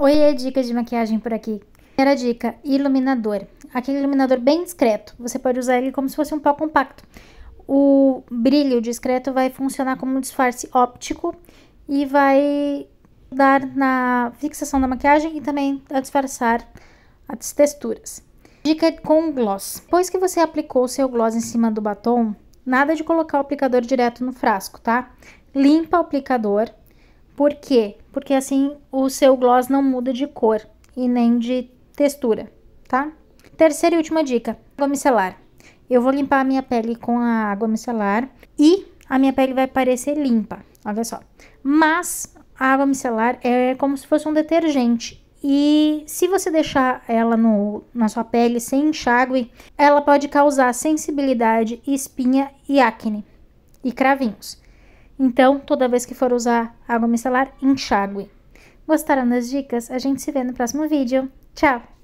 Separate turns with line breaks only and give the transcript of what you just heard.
Oiê, é dicas de maquiagem por aqui. Primeira dica, iluminador. Aquele iluminador bem discreto, você pode usar ele como se fosse um pó compacto. O brilho discreto vai funcionar como um disfarce óptico e vai dar na fixação da maquiagem e também a disfarçar as texturas. Dica com gloss. Depois que você aplicou o seu gloss em cima do batom, nada de colocar o aplicador direto no frasco, tá? Limpa o aplicador por quê? Porque assim o seu gloss não muda de cor e nem de textura, tá? Terceira e última dica, água micelar. Eu vou limpar a minha pele com a água micelar e a minha pele vai parecer limpa, olha só. Mas a água micelar é como se fosse um detergente e se você deixar ela no, na sua pele sem enxágue, ela pode causar sensibilidade, espinha e acne e cravinhos. Então, toda vez que for usar água micelar, enxague. Gostaram das dicas? A gente se vê no próximo vídeo. Tchau!